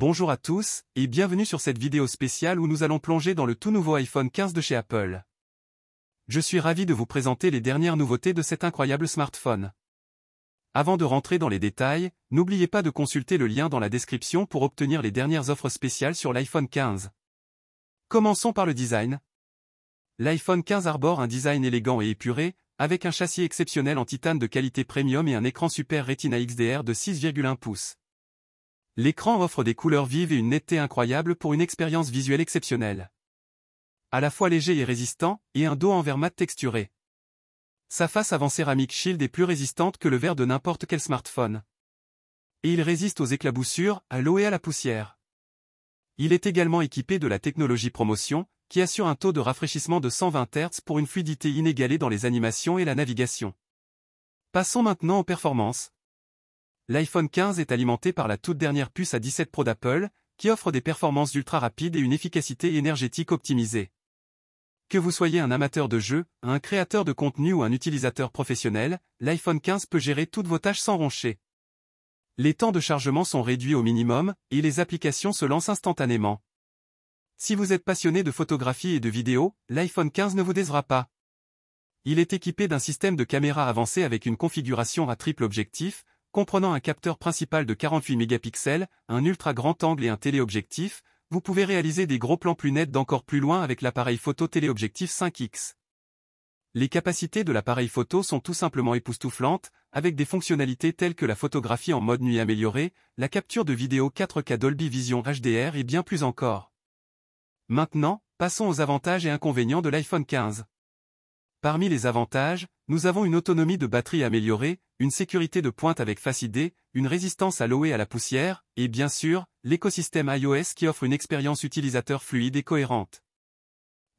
Bonjour à tous, et bienvenue sur cette vidéo spéciale où nous allons plonger dans le tout nouveau iPhone 15 de chez Apple. Je suis ravi de vous présenter les dernières nouveautés de cet incroyable smartphone. Avant de rentrer dans les détails, n'oubliez pas de consulter le lien dans la description pour obtenir les dernières offres spéciales sur l'iPhone 15. Commençons par le design. L'iPhone 15 arbore un design élégant et épuré, avec un châssis exceptionnel en titane de qualité premium et un écran Super Retina XDR de 6,1 pouces. L'écran offre des couleurs vives et une netteté incroyable pour une expérience visuelle exceptionnelle. À la fois léger et résistant, et un dos en verre mat texturé. Sa face avant céramique Shield est plus résistante que le verre de n'importe quel smartphone. Et il résiste aux éclaboussures, à l'eau et à la poussière. Il est également équipé de la technologie promotion, qui assure un taux de rafraîchissement de 120 Hz pour une fluidité inégalée dans les animations et la navigation. Passons maintenant aux performances. L'iPhone 15 est alimenté par la toute dernière puce à 17 Pro d'Apple, qui offre des performances ultra rapides et une efficacité énergétique optimisée. Que vous soyez un amateur de jeux, un créateur de contenu ou un utilisateur professionnel, l'iPhone 15 peut gérer toutes vos tâches sans roncher. Les temps de chargement sont réduits au minimum, et les applications se lancent instantanément. Si vous êtes passionné de photographie et de vidéo, l'iPhone 15 ne vous décevra pas. Il est équipé d'un système de caméra avancé avec une configuration à triple objectif, comprenant un capteur principal de 48 mégapixels, un ultra grand angle et un téléobjectif, vous pouvez réaliser des gros plans plus nets d'encore plus loin avec l'appareil photo téléobjectif 5X. Les capacités de l'appareil photo sont tout simplement époustouflantes, avec des fonctionnalités telles que la photographie en mode nuit améliorée, la capture de vidéo 4K Dolby Vision HDR et bien plus encore. Maintenant, passons aux avantages et inconvénients de l'iPhone 15. Parmi les avantages, nous avons une autonomie de batterie améliorée, une sécurité de pointe avec Face une résistance à l'eau et à la poussière, et bien sûr, l'écosystème iOS qui offre une expérience utilisateur fluide et cohérente.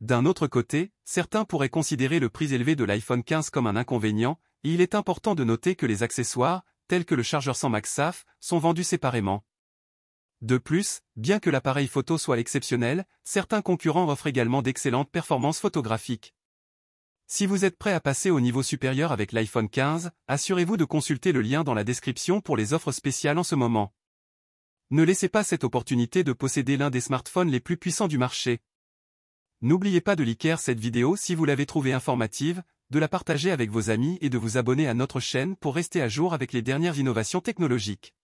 D'un autre côté, certains pourraient considérer le prix élevé de l'iPhone 15 comme un inconvénient, et il est important de noter que les accessoires, tels que le chargeur sans MagSafe, sont vendus séparément. De plus, bien que l'appareil photo soit exceptionnel, certains concurrents offrent également d'excellentes performances photographiques. Si vous êtes prêt à passer au niveau supérieur avec l'iPhone 15, assurez-vous de consulter le lien dans la description pour les offres spéciales en ce moment. Ne laissez pas cette opportunité de posséder l'un des smartphones les plus puissants du marché. N'oubliez pas de liker cette vidéo si vous l'avez trouvée informative, de la partager avec vos amis et de vous abonner à notre chaîne pour rester à jour avec les dernières innovations technologiques.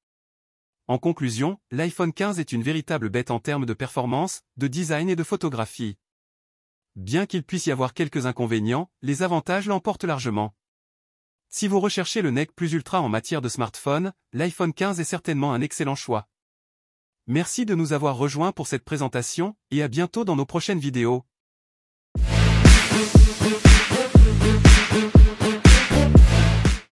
En conclusion, l'iPhone 15 est une véritable bête en termes de performance, de design et de photographie. Bien qu'il puisse y avoir quelques inconvénients, les avantages l'emportent largement. Si vous recherchez le NEC plus ultra en matière de smartphone, l'iPhone 15 est certainement un excellent choix. Merci de nous avoir rejoints pour cette présentation, et à bientôt dans nos prochaines vidéos.